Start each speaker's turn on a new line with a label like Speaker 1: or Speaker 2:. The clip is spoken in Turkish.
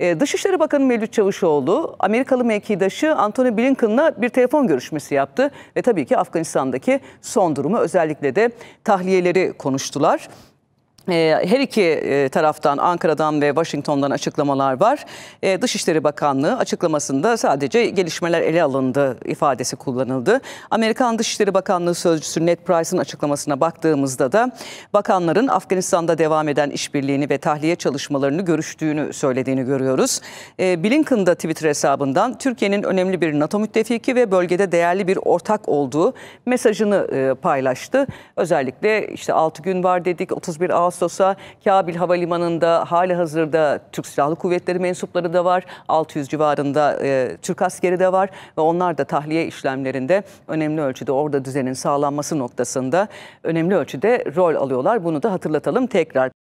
Speaker 1: Ee, Dışişleri Bakanı Mevlüt Çavuşoğlu, Amerikalı mevkidaşı Antony Blinken'la bir telefon görüşmesi yaptı ve tabii ki Afganistan'daki son durumu özellikle de tahliyeleri konuştular. Ee, her iki e, taraftan Ankara'dan ve Washington'dan açıklamalar var. Ee, Dışişleri Bakanlığı açıklamasında sadece gelişmeler ele alındı ifadesi kullanıldı. Amerikan Dışişleri Bakanlığı Sözcüsü Ned Price'ın açıklamasına baktığımızda da bakanların Afganistan'da devam eden işbirliğini ve tahliye çalışmalarını görüştüğünü söylediğini görüyoruz. Ee, Blinken da Twitter hesabından Türkiye'nin önemli bir NATO müttefiki ve bölgede değerli bir ortak olduğu mesajını e, paylaştı. Özellikle işte 6 gün var dedik 31 Ağustos Ağustos'a Kabil Havalimanı'nda hali hazırda Türk Silahlı Kuvvetleri mensupları da var. 600 civarında e, Türk askeri de var ve onlar da tahliye işlemlerinde önemli ölçüde orada düzenin sağlanması noktasında önemli ölçüde rol alıyorlar. Bunu da hatırlatalım tekrar.